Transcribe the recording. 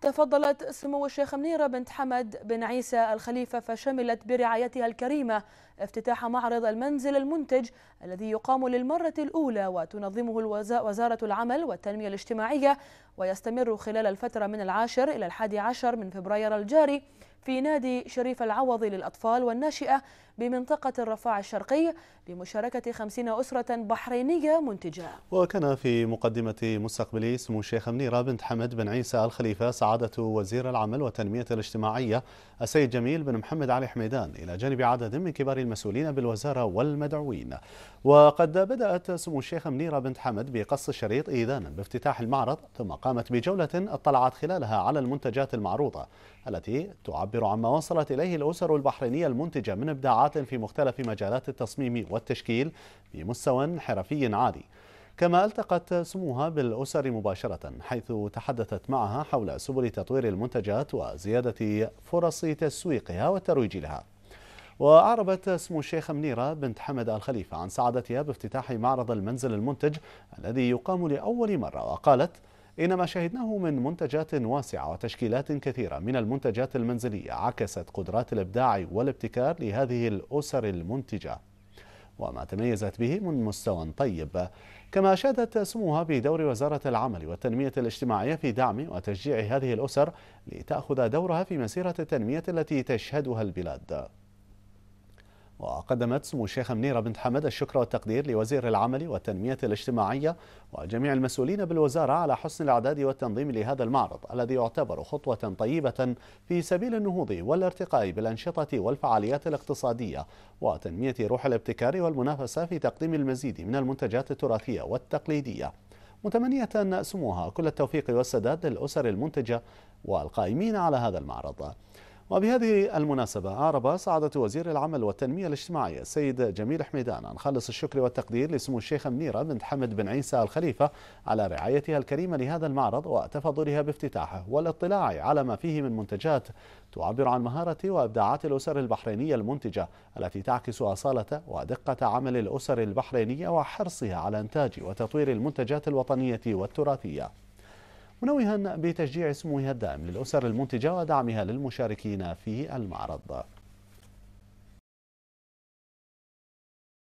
تفضلت سمو الشيخ منيرة بنت حمد بن عيسى الخليفة فشملت برعايتها الكريمة افتتاح معرض المنزل المنتج الذي يقام للمرة الأولى وتنظمه وزارة العمل والتنمية الاجتماعية ويستمر خلال الفترة من العاشر إلى الحادي عشر من فبراير الجاري في نادي شريف العوضي للأطفال والناشئة بمنطقة الرفاع الشرقي بمشاركة خمسين أسرة بحرينية منتجة وكان في مقدمة مستقبلي سمو الشيخ منيرة بنت حمد بن عيسى الخليفة سعادة وزير العمل والتنمية الاجتماعية السيد جميل بن محمد علي حميدان إلى جانب عدد من كبار المسؤولين بالوزارة والمدعوين وقد بدأت سمو الشيخ منيرة بنت حمد بقص الشريط إيذانا بافتتاح المعرض ثم قامت بجولة اطلعت خلالها على المنتجات المعروضة التي تعبر تعبر عما وصلت إليه الأسر البحرينية المنتجة من إبداعات في مختلف مجالات التصميم والتشكيل بمستوى حرفي عالي كما التقت سموها بالأسر مباشرة حيث تحدثت معها حول سبل تطوير المنتجات وزيادة فرص تسويقها والترويج لها وأعربت سمو الشيخة منيرة بنت حمد آل خليفة عن سعادتها بافتتاح معرض المنزل المنتج الذي يقام لأول مرة وقالت إن ما شاهدناه من منتجات واسعة وتشكيلات كثيرة من المنتجات المنزلية عكست قدرات الإبداع والابتكار لهذه الأسر المنتجة وما تميزت به من مستوى طيب كما أشادت سموها بدور وزارة العمل والتنمية الاجتماعية في دعم وتشجيع هذه الأسر لتأخذ دورها في مسيرة التنمية التي تشهدها البلاد وقدمت سمو الشيخة منيرة بنت حمد الشكر والتقدير لوزير العمل والتنمية الاجتماعية وجميع المسؤولين بالوزارة على حسن الإعداد والتنظيم لهذا المعرض الذي يعتبر خطوة طيبة في سبيل النهوض والارتقاء بالأنشطة والفعاليات الاقتصادية وتنمية روح الابتكار والمنافسة في تقديم المزيد من المنتجات التراثية والتقليدية متمنية سموها كل التوفيق والسداد للأسر المنتجة والقائمين على هذا المعرض وبهذه المناسبة أعرب سعادة وزير العمل والتنمية الاجتماعية السيد جميل حميدان عن خلص الشكر والتقدير لسمو الشيخة منيرة بنت حمد بن عيسى الخليفة على رعايتها الكريمة لهذا المعرض وتفضلها بافتتاحه والاطلاع على ما فيه من منتجات تعبر عن مهارة وإبداعات الأسر البحرينية المنتجة التي تعكس أصالة ودقة عمل الأسر البحرينية وحرصها على إنتاج وتطوير المنتجات الوطنية والتراثية منوها بتشجيع سموها الدائم للأسر المنتجة ودعمها للمشاركين في المعرض